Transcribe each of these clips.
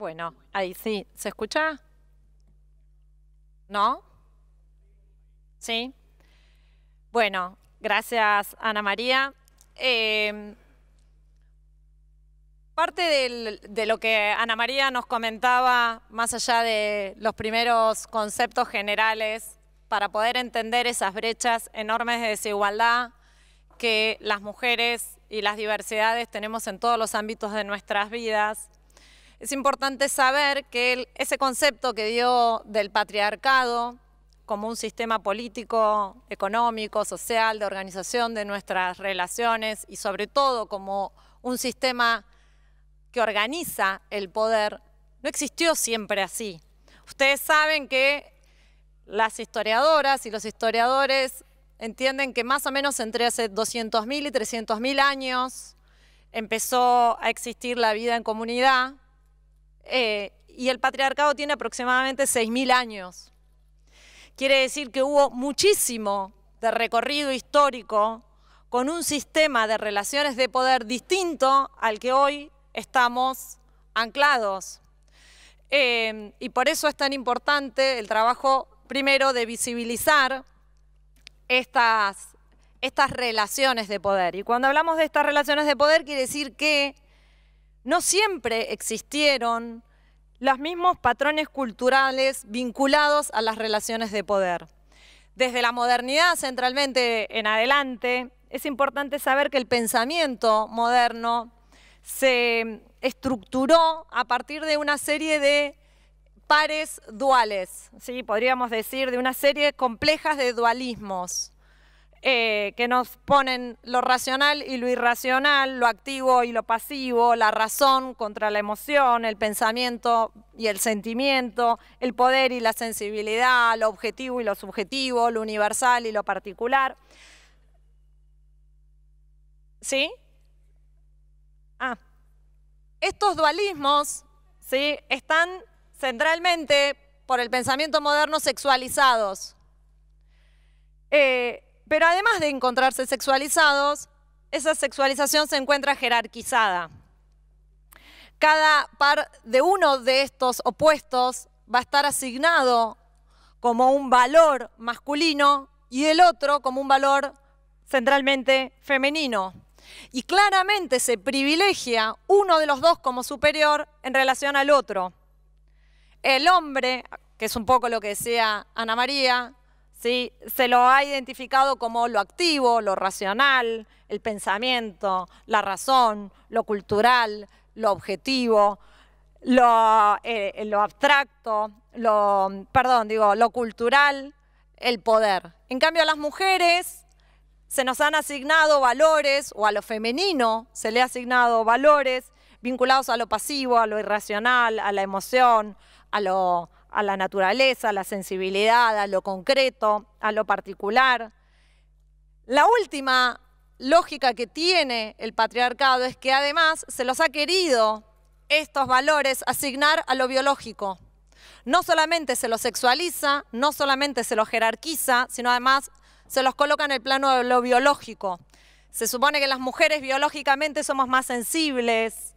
Bueno, ahí sí. ¿Se escucha? ¿No? Sí. Bueno, gracias Ana María. Em, parte de lo que Ana María nos comentaba, más allá de los primeros conceptos generales, para poder entender esas brechas enormes de desigualdad que las mujeres y las diversidades tenemos en todos los ámbitos de nuestras vidas, es importante saber que ese concepto que dio del patriarcado como un sistema político, económico, social, de organización de nuestras relaciones y sobre todo como un sistema que organiza el poder, no existió siempre así. Ustedes saben que las historiadoras y los historiadores entienden que más o menos entre hace 200.000 y 300.000 años empezó a existir la vida en comunidad, eh, y el patriarcado tiene aproximadamente 6.000 años. Quiere decir que hubo muchísimo de recorrido histórico con un sistema de relaciones de poder distinto al que hoy estamos anclados. Eh, y por eso es tan importante el trabajo primero de visibilizar estas, estas relaciones de poder. Y cuando hablamos de estas relaciones de poder quiere decir que no siempre existieron los mismos patrones culturales vinculados a las relaciones de poder. Desde la modernidad centralmente en adelante, es importante saber que el pensamiento moderno se estructuró a partir de una serie de pares duales, ¿sí? podríamos decir, de una serie complejas de dualismos. Eh, que nos ponen lo racional y lo irracional, lo activo y lo pasivo, la razón contra la emoción, el pensamiento y el sentimiento, el poder y la sensibilidad, lo objetivo y lo subjetivo, lo universal y lo particular. ¿Sí? Ah. Estos dualismos ¿sí? están centralmente por el pensamiento moderno sexualizados. Eh, pero además de encontrarse sexualizados, esa sexualización se encuentra jerarquizada. Cada par de uno de estos opuestos va a estar asignado como un valor masculino y el otro como un valor centralmente femenino. Y claramente se privilegia uno de los dos como superior en relación al otro. El hombre, que es un poco lo que decía Ana María, se lo ha identificado como lo activo, lo racional, el pensamiento, la razón, lo cultural, lo objetivo, eh, lo, abstracto, lo, perdón, digo, lo cultural, el poder. En cambio, a las mujeres se nos han asignado valores, o a lo femenino se le ha asignado valores vinculados a lo pasivo, a lo irracional, a la emoción, a lo a la naturaleza, a la sensibilidad, a lo concreto, a lo particular. La última lógica que tiene el patriarcado es que además se los ha querido estos valores asignar a lo biológico. No solamente se los sexualiza, no solamente se los jerarquiza, sino además se los coloca en el plano de lo biológico. Se supone que las mujeres biológicamente somos más sensibles,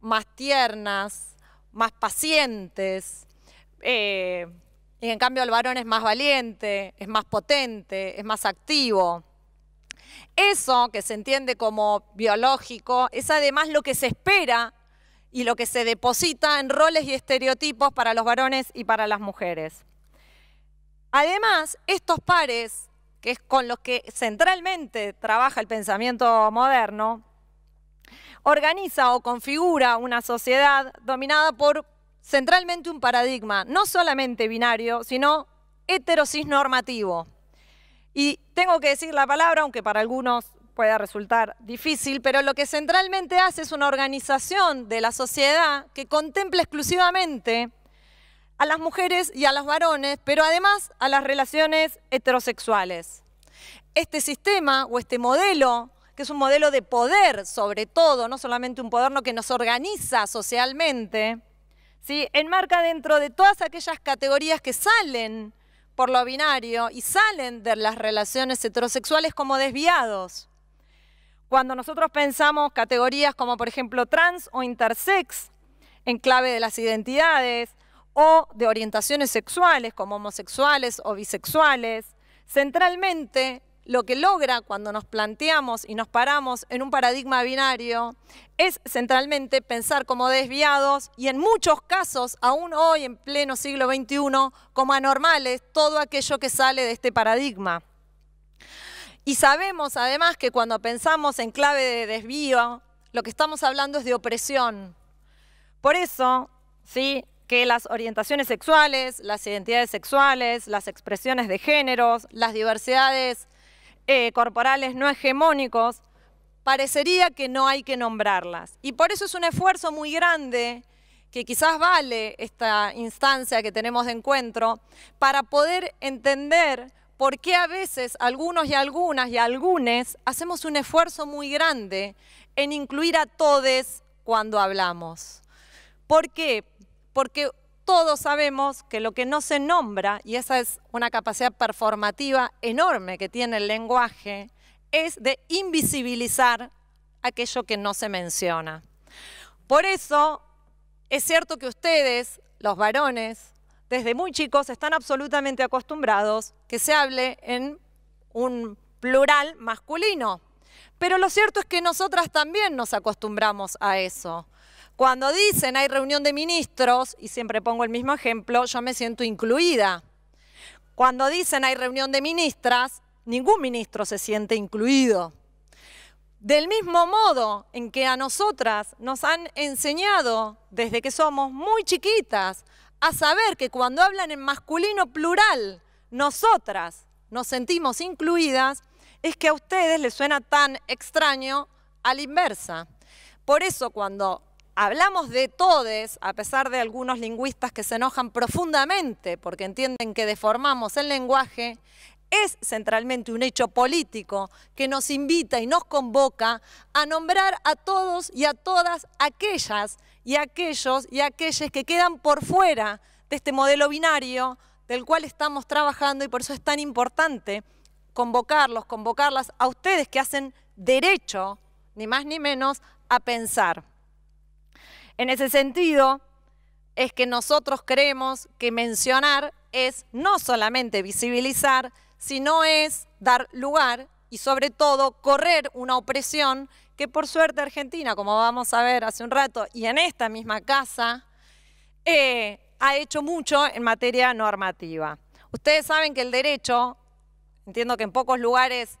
más tiernas, más pacientes, eh, y en cambio el varón es más valiente, es más potente, es más activo. Eso que se entiende como biológico es además lo que se espera y lo que se deposita en roles y estereotipos para los varones y para las mujeres. Además, estos pares, que es con los que centralmente trabaja el pensamiento moderno, organiza o configura una sociedad dominada por centralmente un paradigma, no solamente binario, sino heterosis normativo. Y tengo que decir la palabra, aunque para algunos pueda resultar difícil, pero lo que centralmente hace es una organización de la sociedad que contempla exclusivamente a las mujeres y a los varones, pero además a las relaciones heterosexuales. Este sistema o este modelo, que es un modelo de poder sobre todo, no solamente un poder no que nos organiza socialmente, enmarca dentro de todas aquellas categorías que salen por lo binario y salen de las relaciones heterosexuales como desviados. Cuando nosotros pensamos categorías como por ejemplo trans o intersex, en clave de las identidades, o de orientaciones sexuales como homosexuales o bisexuales, centralmente lo que logra cuando nos planteamos y nos paramos en un paradigma binario es centralmente pensar como desviados y en muchos casos, aún hoy en pleno siglo XXI, como anormales todo aquello que sale de este paradigma. Y sabemos además que cuando pensamos en clave de desvío, lo que estamos hablando es de opresión. Por eso, ¿sí? que las orientaciones sexuales, las identidades sexuales, las expresiones de géneros, las diversidades eh, corporales no hegemónicos, parecería que no hay que nombrarlas. Y por eso es un esfuerzo muy grande que quizás vale esta instancia que tenemos de encuentro, para poder entender por qué a veces algunos y algunas y algunas, hacemos un esfuerzo muy grande en incluir a todes cuando hablamos. ¿Por qué? Porque todos sabemos que lo que no se nombra, y esa es una capacidad performativa enorme que tiene el lenguaje, es de invisibilizar aquello que no se menciona. Por eso es cierto que ustedes, los varones, desde muy chicos están absolutamente acostumbrados que se hable en un plural masculino. Pero lo cierto es que nosotras también nos acostumbramos a eso. Cuando dicen hay reunión de ministros, y siempre pongo el mismo ejemplo, yo me siento incluida. Cuando dicen hay reunión de ministras, ningún ministro se siente incluido. Del mismo modo en que a nosotras nos han enseñado desde que somos muy chiquitas a saber que cuando hablan en masculino plural, nosotras nos sentimos incluidas, es que a ustedes les suena tan extraño a la inversa. Por eso cuando hablamos de todes, a pesar de algunos lingüistas que se enojan profundamente porque entienden que deformamos el lenguaje, es centralmente un hecho político que nos invita y nos convoca a nombrar a todos y a todas aquellas y aquellos y aquellas que quedan por fuera de este modelo binario del cual estamos trabajando y por eso es tan importante convocarlos, convocarlas a ustedes que hacen derecho, ni más ni menos, a pensar. En ese sentido, es que nosotros creemos que mencionar es no solamente visibilizar, sino es dar lugar y sobre todo correr una opresión que por suerte Argentina, como vamos a ver hace un rato, y en esta misma casa, eh, ha hecho mucho en materia normativa. Ustedes saben que el derecho, entiendo que en pocos lugares,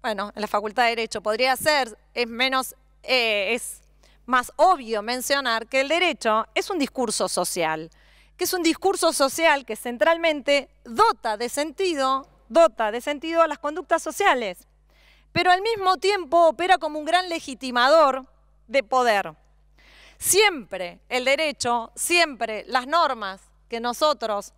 bueno, en la Facultad de Derecho podría ser, es menos, eh, es más obvio mencionar que el derecho es un discurso social, que es un discurso social que centralmente dota de sentido, dota de sentido a las conductas sociales, pero al mismo tiempo opera como un gran legitimador de poder. Siempre el derecho, siempre las normas que nosotros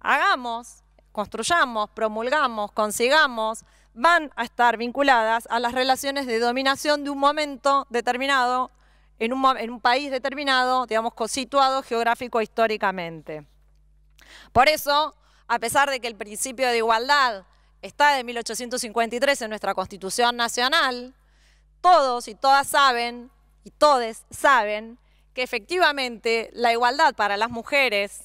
hagamos, construyamos, promulgamos, consigamos, van a estar vinculadas a las relaciones de dominación de un momento determinado en un, país determinado, digamos, situado geográfico históricamente. Por eso, a pesar de que el principio de igualdad está de 1853 en nuestra Constitución Nacional, todos y todas saben, y todes saben, que efectivamente la igualdad para las mujeres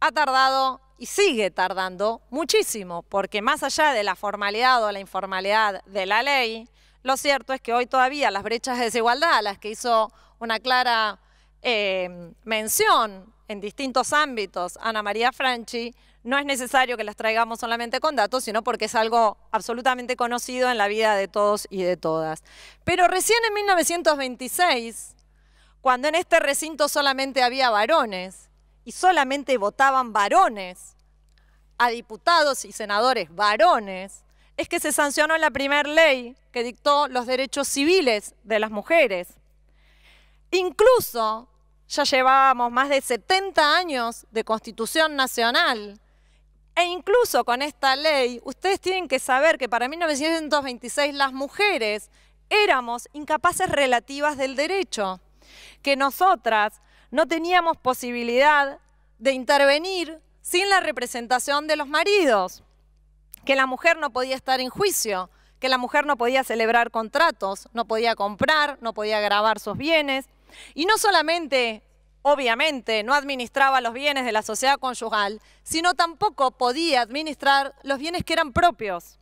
ha tardado y sigue tardando muchísimo, porque más allá de la formalidad o la informalidad de la ley, lo cierto es que hoy todavía las brechas de desigualdad las que hizo una clara eh, mención en distintos ámbitos Ana María Franchi, no es necesario que las traigamos solamente con datos, sino porque es algo absolutamente conocido en la vida de todos y de todas. Pero recién en 1926, cuando en este recinto solamente había varones y solamente votaban varones, a diputados y senadores varones, es que se sancionó la primera ley que dictó los derechos civiles de las mujeres. Incluso ya llevábamos más de 70 años de constitución nacional. E incluso con esta ley, ustedes tienen que saber que para 1926 las mujeres éramos incapaces relativas del derecho, que nosotras no teníamos posibilidad de intervenir sin la representación de los maridos, que la mujer no podía estar en juicio, que la mujer no podía celebrar contratos, no podía comprar, no podía grabar sus bienes, y no solamente, obviamente, no administraba los bienes de la sociedad conyugal, sino tampoco podía administrar los bienes que eran propios.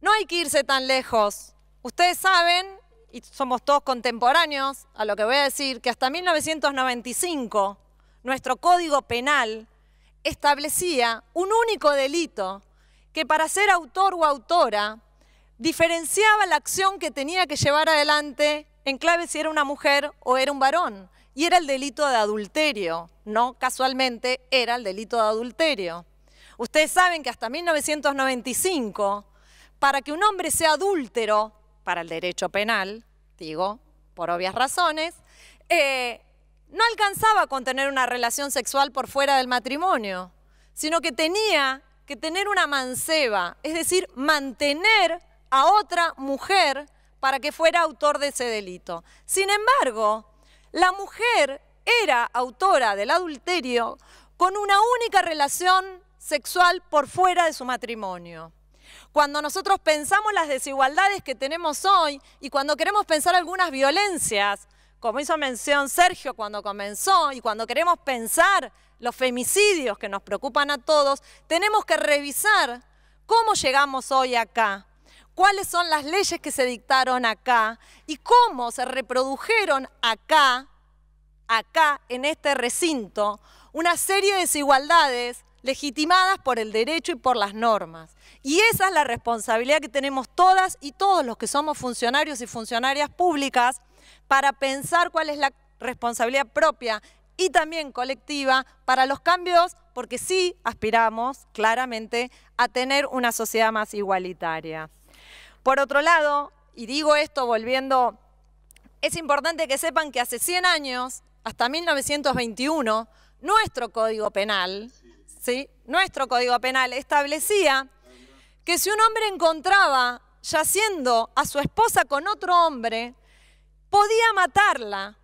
No hay que irse tan lejos. Ustedes saben, y somos todos contemporáneos a lo que voy a decir, que hasta 1995 nuestro Código Penal establecía un único delito que para ser autor o autora diferenciaba la acción que tenía que llevar adelante en clave si era una mujer o era un varón. Y era el delito de adulterio, no casualmente era el delito de adulterio. Ustedes saben que hasta 1995, para que un hombre sea adúltero, para el derecho penal, digo, por obvias razones, eh, no alcanzaba con tener una relación sexual por fuera del matrimonio, sino que tenía que tener una manceba, es decir, mantener a otra mujer para que fuera autor de ese delito. Sin embargo, la mujer era autora del adulterio con una única relación sexual por fuera de su matrimonio. Cuando nosotros pensamos las desigualdades que tenemos hoy y cuando queremos pensar algunas violencias, como hizo mención Sergio cuando comenzó, y cuando queremos pensar los femicidios que nos preocupan a todos, tenemos que revisar cómo llegamos hoy acá cuáles son las leyes que se dictaron acá y cómo se reprodujeron acá, acá en este recinto, una serie de desigualdades legitimadas por el derecho y por las normas. Y esa es la responsabilidad que tenemos todas y todos los que somos funcionarios y funcionarias públicas para pensar cuál es la responsabilidad propia y también colectiva para los cambios, porque sí aspiramos claramente a tener una sociedad más igualitaria. Por otro lado, y digo esto volviendo, es importante que sepan que hace 100 años, hasta 1921, nuestro Código Penal, ¿sí? nuestro Código Penal establecía que si un hombre encontraba yaciendo a su esposa con otro hombre, podía matarla,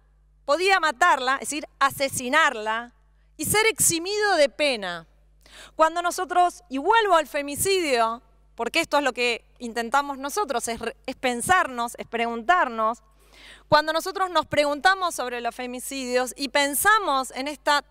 podía matarla, es decir, asesinarla y ser eximido de pena. Cuando nosotros, y vuelvo al femicidio, porque esto es lo que intentamos nosotros, es, pensarnos, es preguntarnos. Cuando nosotros nos preguntamos sobre los femicidios y pensamos en esta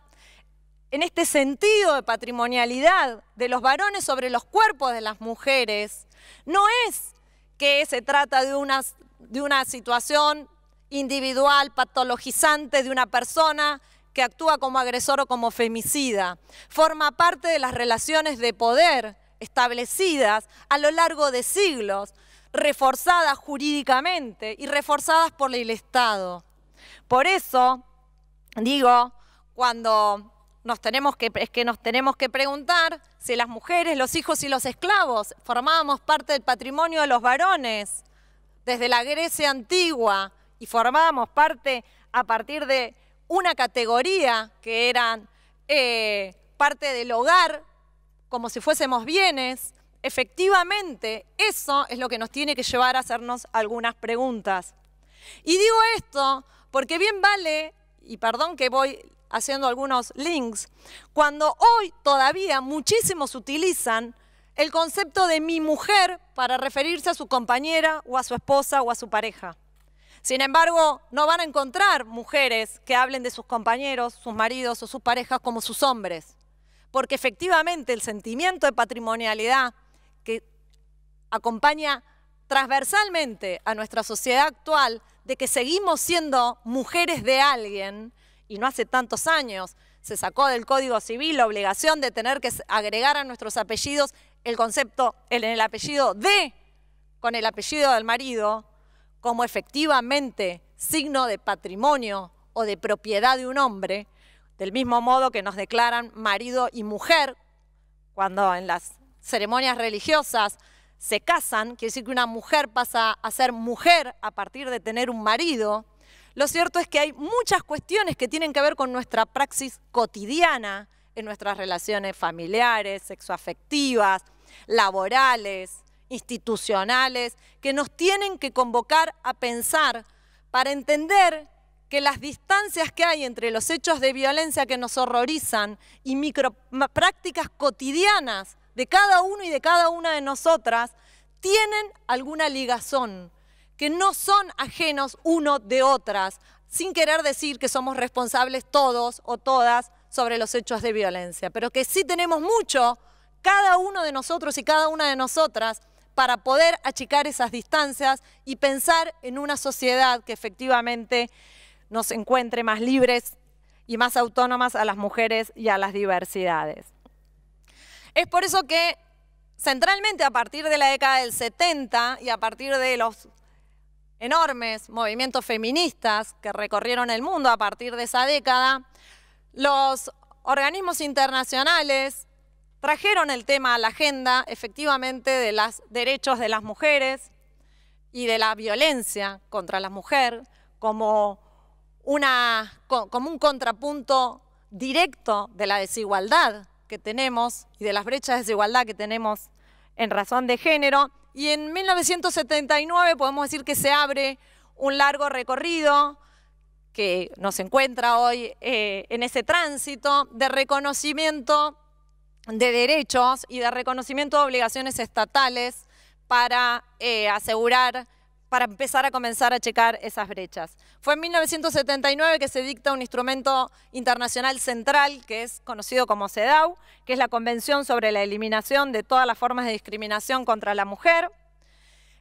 en este sentido de patrimonialidad de los varones sobre los cuerpos de las mujeres, no es que se trata de una, de una situación individual, patologizante de una persona que actúa como agresor o como femicida. Forma parte de las relaciones de poder establecidas a lo largo de siglos, reforzadas jurídicamente y reforzadas por el Estado. Por eso, digo, cuando nos tenemos que, que nos tenemos que preguntar si las mujeres, los hijos y los esclavos formábamos parte del patrimonio de los varones desde la Grecia antigua y formábamos parte a partir de una categoría que eran eh, parte del hogar como si fuésemos bienes. Efectivamente, eso es lo que nos tiene que llevar a hacernos algunas preguntas. Y digo esto porque bien vale, y perdón que voy haciendo algunos links, cuando hoy todavía muchísimos utilizan el concepto de mi mujer para referirse a su compañera o a su esposa o a su pareja. Sin embargo, no van a encontrar mujeres que hablen de sus compañeros, sus maridos o sus parejas como sus hombres porque efectivamente el sentimiento de patrimonialidad que acompaña transversalmente a nuestra sociedad actual de que seguimos siendo mujeres de alguien, y no hace tantos años se sacó del Código Civil la obligación de tener que agregar a nuestros apellidos el concepto en el, el apellido de con el apellido del marido como efectivamente signo de patrimonio o de propiedad de un hombre, del mismo modo que nos declaran marido y mujer, cuando en las ceremonias religiosas se casan, quiere decir que una mujer pasa a ser mujer a partir de tener un marido. Lo cierto es que hay muchas cuestiones que tienen que ver con nuestra praxis cotidiana, en nuestras relaciones familiares, sexoafectivas, laborales, institucionales, que nos tienen que convocar a pensar para entender que las distancias que hay entre los hechos de violencia que nos horrorizan y prácticas cotidianas de cada uno y de cada una de nosotras tienen alguna ligazón, que no son ajenos uno de otras, sin querer decir que somos responsables todos o todas sobre los hechos de violencia, pero que sí tenemos mucho, cada uno de nosotros y cada una de nosotras, para poder achicar esas distancias y pensar en una sociedad que efectivamente nos encuentre más libres y más autónomas a las mujeres y a las diversidades. Es por eso que centralmente a partir de la década del 70 y a partir de los enormes movimientos feministas que recorrieron el mundo a partir de esa década, los organismos internacionales trajeron el tema a la agenda efectivamente de los derechos de las mujeres y de la violencia contra la mujer como una, como un contrapunto directo de la desigualdad que tenemos y de las brechas de desigualdad que tenemos en razón de género. Y en 1979 podemos decir que se abre un largo recorrido que nos encuentra hoy eh, en ese tránsito de reconocimiento de derechos y de reconocimiento de obligaciones estatales para eh, asegurar para empezar a comenzar a checar esas brechas. Fue en 1979 que se dicta un instrumento internacional central que es conocido como CEDAW, que es la Convención sobre la Eliminación de todas las formas de discriminación contra la mujer.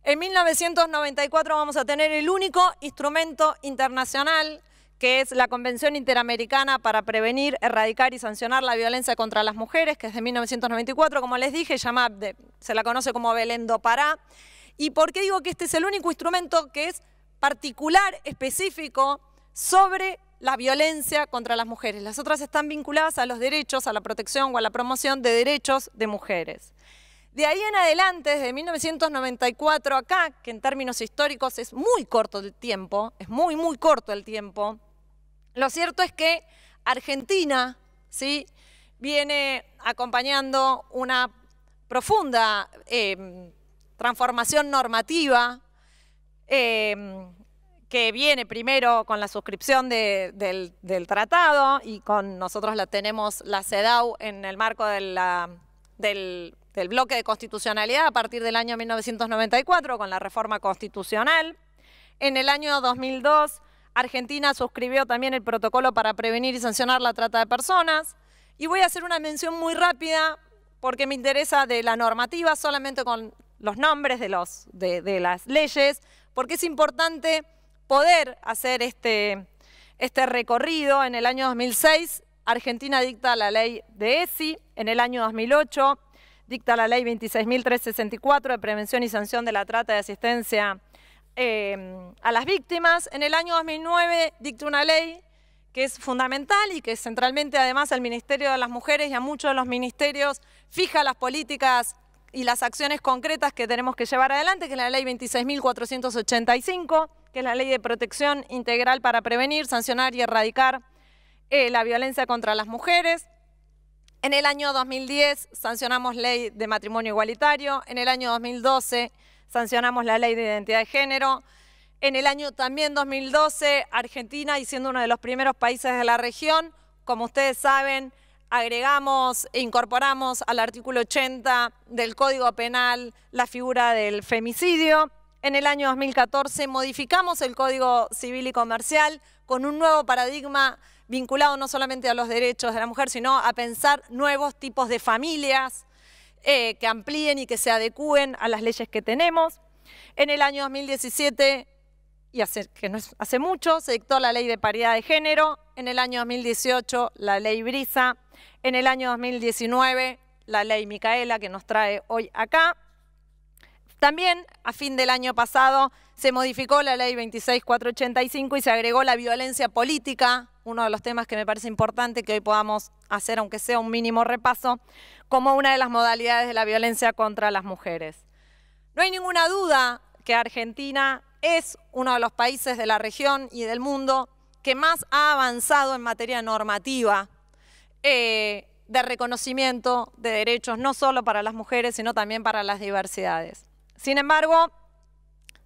En 1994 vamos a tener el único instrumento internacional que es la Convención Interamericana para Prevenir, Erradicar y Sancionar la Violencia contra las Mujeres, que es de 1994, como les dije, se la conoce como Belén do Pará. ¿Y por qué digo que este es el único instrumento que es particular, específico, sobre la violencia contra las mujeres? Las otras están vinculadas a los derechos, a la protección o a la promoción de derechos de mujeres. De ahí en adelante, desde 1994 acá, que en términos históricos es muy corto el tiempo, es muy, muy corto el tiempo, lo cierto es que Argentina ¿sí? viene acompañando una profunda eh, transformación normativa em, que viene primero con la suscripción del, tratado y con nosotros la tenemos la CEDAW en el marco del bloque de constitucionalidad a partir del año 1994 con la reforma constitucional. En el año 2002 Argentina suscribió también el protocolo para prevenir y sancionar la trata de personas. Y voy a hacer una mención muy rápida porque me interesa de la normativa solamente con los nombres de, los, las leyes, porque es importante poder hacer este, este recorrido. En el año 2006, Argentina dicta la ley de ESI, en el año 2008 dicta la ley 26.364 de prevención y sanción de la trata de asistencia eh, a las víctimas. En el año 2009 dicta una ley que es fundamental y que centralmente además al Ministerio de las Mujeres y a muchos de los ministerios fija las políticas y las acciones concretas que tenemos que llevar adelante, que es la ley 26.485, que es la ley de protección integral para prevenir, sancionar y erradicar eh, la violencia contra las mujeres. En el año 2010 sancionamos ley de matrimonio igualitario, en el año 2012 sancionamos la ley de identidad de género, en el año también 2012 Argentina, y siendo uno de los primeros países de la región, como ustedes saben, agregamos, e incorporamos al artículo 80 del Código Penal la figura del femicidio. En el año 2014 modificamos el Código Civil y Comercial con un nuevo paradigma vinculado no solamente a los derechos de la mujer, sino a pensar nuevos tipos de familias eh, que amplíen y que se adecúen a las leyes que tenemos. En el año 2017, y que no hace mucho, se dictó la ley de paridad de género. En el año 2018, la ley Brisa en el año 2019 la ley Micaela que nos trae hoy acá. También a fin del año pasado se modificó la ley 26485 y se agregó la violencia política, uno de los temas que me parece importante que hoy podamos hacer, aunque sea un mínimo repaso, como una de las modalidades de la violencia contra las mujeres. No hay ninguna duda que Argentina es uno de los países de la región y del mundo que más ha avanzado en materia normativa eh, de reconocimiento de derechos no solo para las mujeres, sino también para las diversidades. Sin embargo,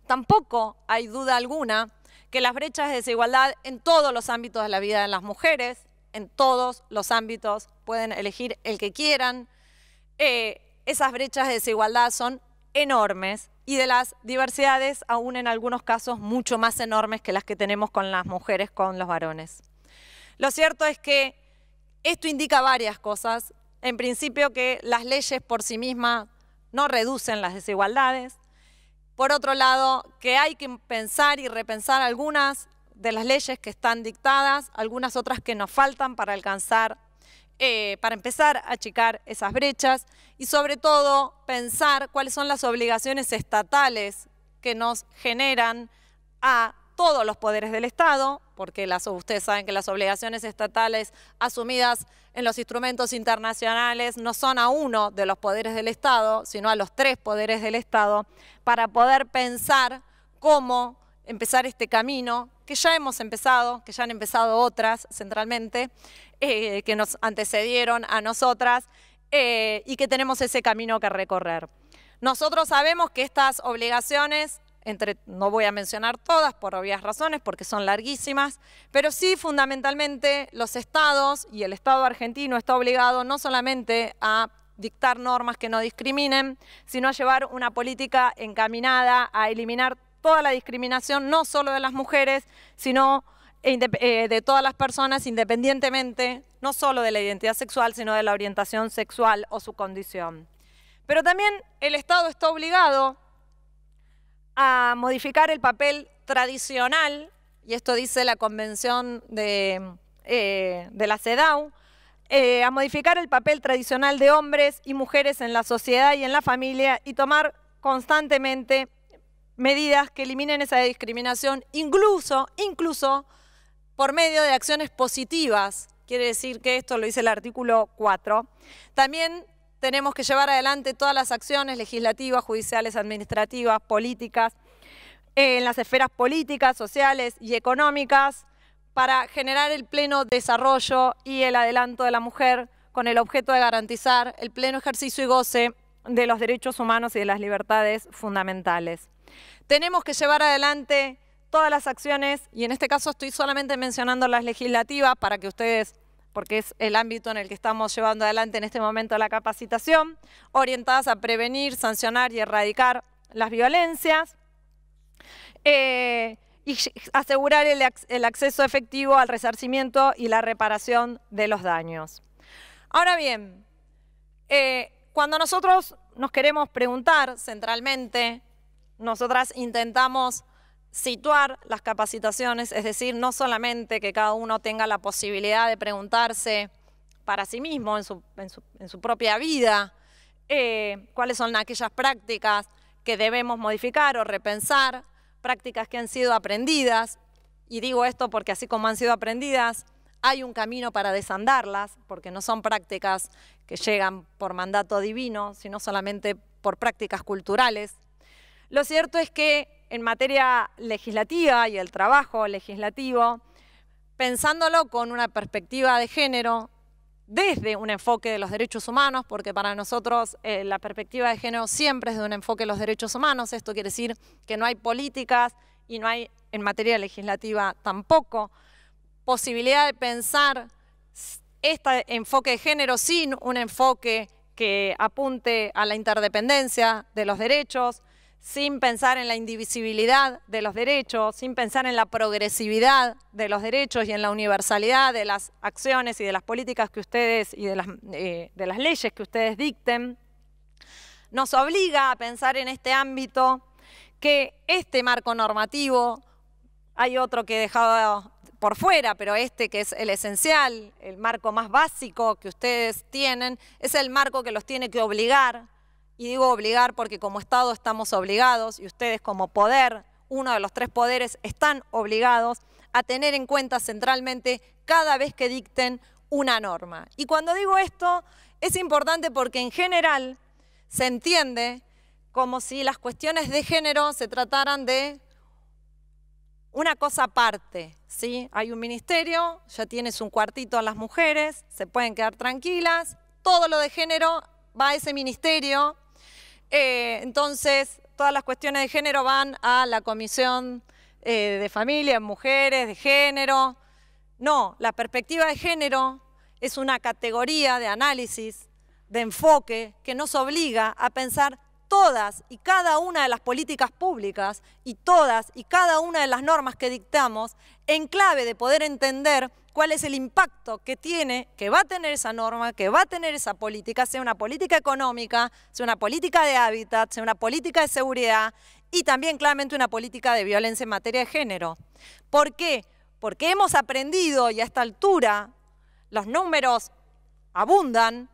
tampoco hay duda alguna que las brechas de desigualdad en todos los ámbitos de la vida de las mujeres, en todos los ámbitos, pueden elegir el que quieran, eh, esas brechas de desigualdad son enormes y de las diversidades aún en algunos casos mucho más enormes que las que tenemos con las mujeres, con los varones. Lo cierto es que esto indica varias cosas. En principio que las leyes por sí mismas no reducen las desigualdades. Por otro lado, que hay que pensar y repensar algunas de las leyes que están dictadas, algunas otras que nos faltan para alcanzar, eh, para empezar a achicar esas brechas y sobre todo pensar cuáles son las obligaciones estatales que nos generan a todos los poderes del Estado, porque ustedes saben que las obligaciones estatales asumidas en los instrumentos internacionales no son a uno de los poderes del Estado, sino a los tres poderes del Estado, para poder pensar cómo empezar este camino que ya hemos empezado, que ya han empezado otras centralmente, eh, que nos antecedieron a nosotras eh, y que tenemos ese camino que recorrer. Nosotros sabemos que estas obligaciones entre, no voy a mencionar todas por obvias razones, porque son larguísimas, pero sí fundamentalmente los estados y el Estado argentino está obligado no solamente a dictar normas que no discriminen, sino a llevar una política encaminada a eliminar toda la discriminación, no solo de las mujeres, sino eh, eh, de todas las personas independientemente, no solo de la identidad sexual, sino de la orientación sexual o su condición. Pero también el Estado está obligado a modificar el papel tradicional, y esto dice la convención de, eh, la CEDAW, eh, a modificar el papel tradicional de hombres y mujeres en la sociedad y en la familia y tomar constantemente medidas que eliminen esa discriminación, incluso, incluso por medio de acciones positivas. Quiere decir que esto lo dice el artículo 4. También tenemos que llevar adelante todas las acciones legislativas, judiciales, administrativas, políticas, eh, en las esferas políticas, sociales y económicas, para generar el pleno desarrollo y el adelanto de la mujer con el objeto de garantizar el pleno ejercicio y goce de los derechos humanos y de las libertades fundamentales. Tenemos que llevar adelante todas las acciones, y en este caso estoy solamente mencionando las legislativas para que ustedes porque es el ámbito en el que estamos llevando adelante en este momento la capacitación, orientadas a prevenir, sancionar y erradicar las violencias. Eh, y asegurar el, acceso efectivo al resarcimiento y la reparación de los daños. Ahora bien, eh, cuando nosotros nos queremos preguntar centralmente, nosotras intentamos situar las capacitaciones, es decir, no solamente que cada uno tenga la posibilidad de preguntarse para sí mismo, en su, en su, propia vida, eh, cuáles son aquellas prácticas que debemos modificar o repensar, prácticas que han sido aprendidas, y digo esto porque así como han sido aprendidas, hay un camino para desandarlas, porque no son prácticas que llegan por mandato divino, sino solamente por prácticas culturales. Lo cierto es que en materia legislativa y el trabajo legislativo, pensándolo con una perspectiva de género, desde un enfoque de los derechos humanos, porque para nosotros eh, la perspectiva de género siempre es de un enfoque de los derechos humanos, esto quiere decir que no hay políticas y no hay en materia legislativa tampoco posibilidad de pensar este enfoque de género sin un enfoque que apunte a la interdependencia de los derechos, sin pensar en la indivisibilidad de los derechos, sin pensar en la progresividad de los derechos y en la universalidad de las acciones y de las políticas que ustedes y de las, eh, las leyes que ustedes dicten, nos obliga a pensar en este ámbito que este marco normativo, hay otro que he dejado por fuera, pero este que es el esencial, el marco más básico que ustedes tienen, es el marco que los tiene que obligar y digo obligar porque como Estado estamos obligados y ustedes como poder, uno de los tres poderes, están obligados a tener en cuenta centralmente cada vez que dicten una norma. Y cuando digo esto, es importante porque en general se entiende como si las cuestiones de género se trataran de una cosa aparte, ¿sí? Hay un ministerio, ya tienes un cuartito a las mujeres, se pueden quedar tranquilas, todo lo de género va a ese ministerio eh, entonces, todas las cuestiones de género van a la Comisión eh, de Familia, Mujeres, de Género. No, la perspectiva de género es una categoría de análisis, de enfoque, que nos obliga a pensar todas y cada una de las políticas públicas y todas y cada una de las normas que dictamos en clave de poder entender cuál es el impacto que tiene, que va a tener esa norma, que va a tener esa política, sea una política económica, sea una política de hábitat, sea una política de seguridad y también claramente una política de violencia en materia de género. ¿Por qué? Porque hemos aprendido y a esta altura los números abundan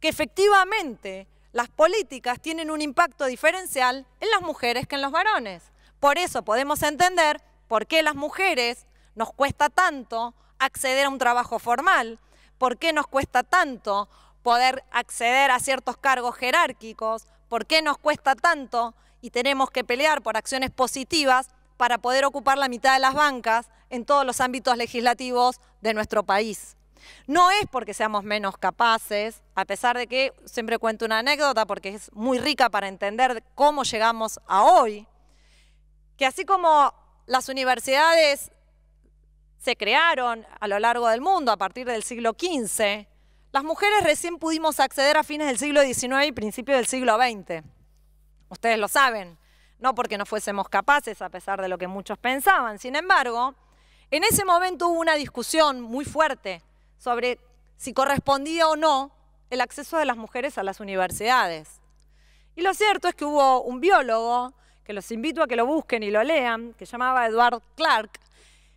que efectivamente las políticas tienen un impacto diferencial en las mujeres que en los varones. Por eso podemos entender por qué las mujeres nos cuesta tanto acceder a un trabajo formal, por qué nos cuesta tanto poder acceder a ciertos cargos jerárquicos, por qué nos cuesta tanto y tenemos que pelear por acciones positivas para poder ocupar la mitad de las bancas en todos los ámbitos legislativos de nuestro país. No es porque seamos menos capaces, a pesar de que siempre cuento una anécdota porque es muy rica para entender cómo llegamos a hoy, que así como las universidades se crearon a lo largo del mundo a partir del siglo XV, las mujeres recién pudimos acceder a fines del siglo XIX y principios del siglo XX. Ustedes lo saben, no porque no fuésemos capaces a pesar de lo que muchos pensaban. Sin embargo, en ese momento hubo una discusión muy fuerte sobre si correspondía o no el acceso de las mujeres a las universidades. Y lo cierto es que hubo un biólogo, que los invito a que lo busquen y lo lean, que llamaba Edward Clark,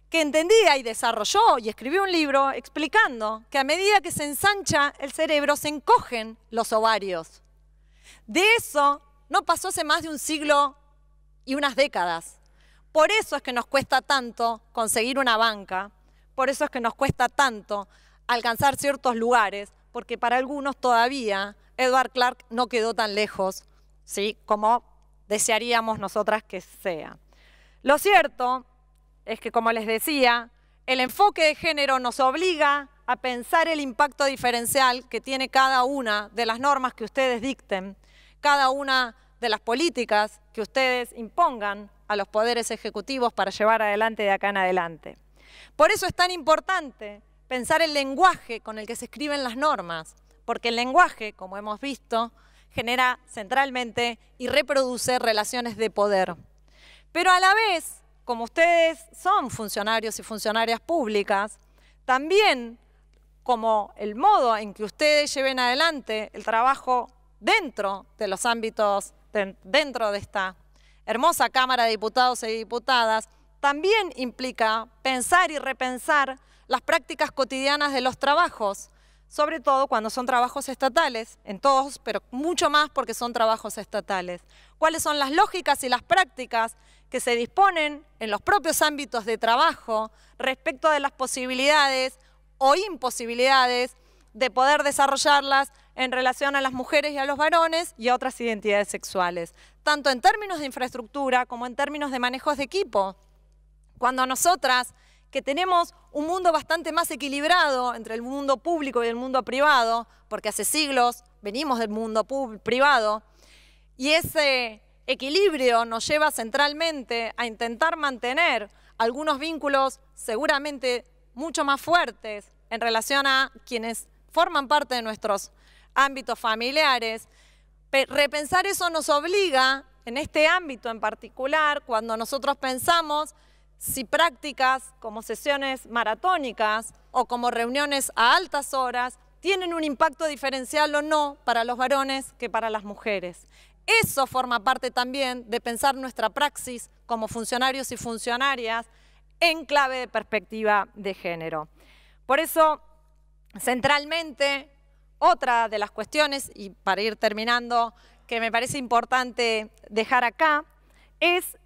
que entendía y desarrolló y escribió un libro explicando que a medida que se ensancha el cerebro se encogen los ovarios. De eso no pasó hace más de un siglo y unas décadas. Por eso es que nos cuesta tanto conseguir una banca, por eso es que nos cuesta tanto alcanzar ciertos lugares, porque para algunos todavía Edward Clark no quedó tan lejos ¿sí? como desearíamos nosotras que sea. Lo cierto es que, como les decía, el enfoque de género nos obliga a pensar el impacto diferencial que tiene cada una de las normas que ustedes dicten, cada una de las políticas que ustedes impongan a los poderes ejecutivos para llevar adelante de acá en adelante. Por eso es tan importante pensar el lenguaje con el que se escriben las normas, porque el lenguaje, como hemos visto, genera centralmente y reproduce relaciones de poder. Pero a la vez, como ustedes son funcionarios y funcionarias públicas, también como el modo en que ustedes lleven adelante el trabajo dentro de los ámbitos, dentro de esta hermosa Cámara de Diputados y Diputadas, también implica pensar y repensar las prácticas cotidianas de los trabajos, sobre todo cuando son trabajos estatales, en todos, pero mucho más porque son trabajos estatales. ¿Cuáles son las lógicas y las prácticas que se disponen en los propios ámbitos de trabajo respecto de las posibilidades o imposibilidades de poder desarrollarlas en relación a las mujeres y a los varones y a otras identidades sexuales, tanto en términos de infraestructura como en términos de manejos de equipo. Cuando nosotras que tenemos un mundo bastante más equilibrado entre el mundo público y el mundo privado, porque hace siglos venimos del mundo privado, y ese equilibrio nos lleva centralmente a intentar mantener algunos vínculos seguramente mucho más fuertes en relación a quienes forman parte de nuestros ámbitos familiares. repensar eso nos obliga, en este ámbito en particular, cuando nosotros pensamos si prácticas como sesiones maratónicas o como reuniones a altas horas tienen un impacto diferencial o no para los varones que para las mujeres. Eso forma parte también de pensar nuestra praxis como funcionarios y funcionarias en clave de perspectiva de género. Por eso, centralmente, otra de las cuestiones, y para ir terminando, que me parece importante dejar acá, es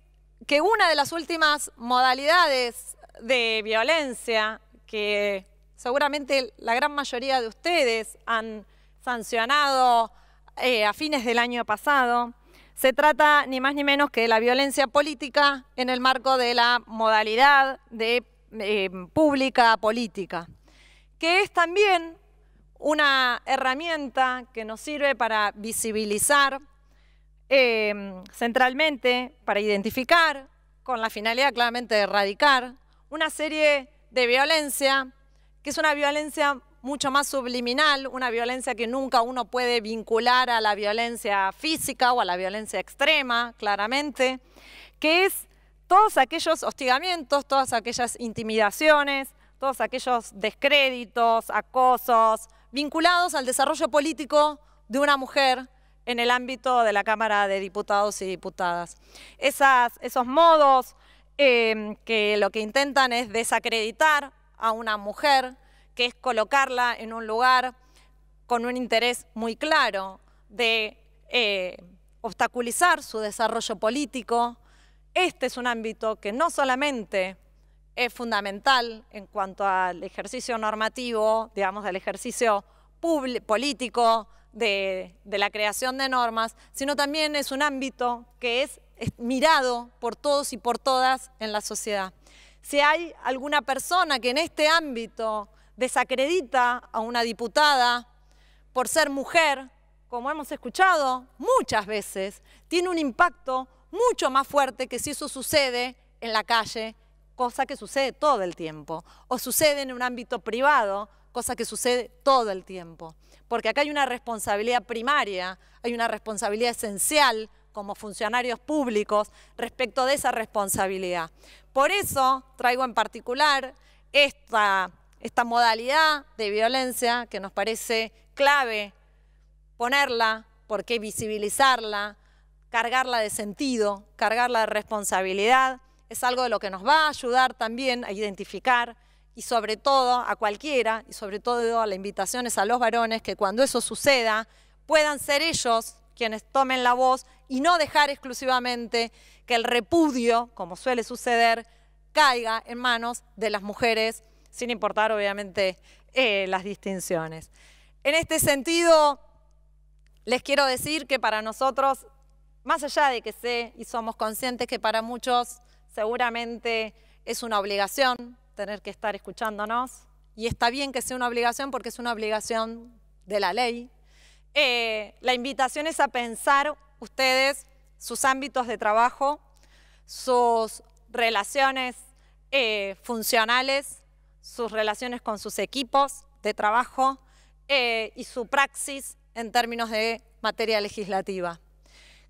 que una de las últimas modalidades de violencia que seguramente la gran mayoría de ustedes han sancionado eh, a fines del año pasado, se trata ni más ni menos que de la violencia política en el marco de la modalidad de eh, pública política, que es también una herramienta que nos sirve para visibilizar Em, centralmente para identificar, con la finalidad claramente de erradicar, una serie de violencia, que es una violencia mucho más subliminal, una violencia que nunca uno puede vincular a la violencia física o a la violencia extrema, claramente, que es todos aquellos hostigamientos, todas aquellas intimidaciones, todos aquellos descréditos, acosos, vinculados al desarrollo político de una mujer en el ámbito de la Cámara de Diputados y Diputadas. esos modos em, que lo que intentan es desacreditar a una mujer, que es colocarla en un lugar con un interés muy claro de eh, obstaculizar su desarrollo político. Este es un ámbito que no solamente es fundamental en cuanto al ejercicio normativo, digamos, del ejercicio político, de, la creación de normas, sino también es un ámbito que es mirado por todos y por todas en la sociedad. Si hay alguna persona que en este ámbito desacredita a una diputada por ser mujer, como hemos escuchado muchas veces, tiene un impacto mucho más fuerte que si eso sucede en la calle, cosa que sucede todo el tiempo, o sucede en un ámbito privado, cosa que sucede todo el tiempo porque acá hay una responsabilidad primaria, hay una responsabilidad esencial como funcionarios públicos respecto de esa responsabilidad. Por eso traigo en particular esta, modalidad de violencia que nos parece clave ponerla, porque visibilizarla, cargarla de sentido, cargarla de responsabilidad, es algo de lo que nos va a ayudar también a identificar y sobre todo a cualquiera, y sobre todo la invitación invitaciones a los varones que cuando eso suceda puedan ser ellos quienes tomen la voz y no dejar exclusivamente que el repudio, como suele suceder, caiga en manos de las mujeres, sin importar obviamente eh, las distinciones. En este sentido, les quiero decir que para nosotros, más allá de que sé y somos conscientes que para muchos seguramente es una obligación, tener que estar escuchándonos, y está bien que sea una obligación porque es una obligación de la ley. Eh, la invitación es a pensar ustedes sus ámbitos de trabajo, sus relaciones eh, funcionales, sus relaciones con sus equipos de trabajo eh, y su praxis en términos de materia legislativa.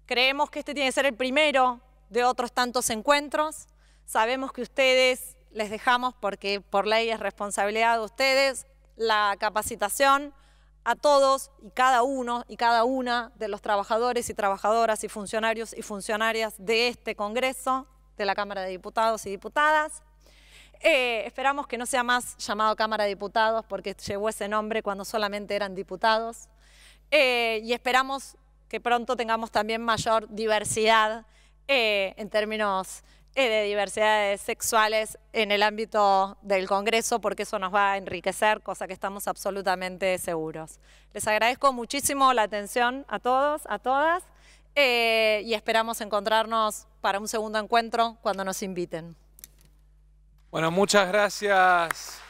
Creemos que este tiene que ser el primero de otros tantos encuentros. Sabemos que ustedes les dejamos, porque por ley es responsabilidad de ustedes, la capacitación a todos y cada uno y cada una de los trabajadores y trabajadoras y funcionarios y funcionarias de este Congreso, de la Cámara de Diputados y Diputadas. Eh, esperamos que no sea más llamado Cámara de Diputados porque llevó ese nombre cuando solamente eran diputados. Eh, y esperamos que pronto tengamos también mayor diversidad eh, en términos eh, de diversidades sexuales en el ámbito del Congreso, porque eso nos va a enriquecer, cosa que estamos absolutamente seguros. Les agradezco muchísimo la atención a todos, a todas, eh, y esperamos encontrarnos para un segundo encuentro cuando nos inviten. Bueno, muchas gracias.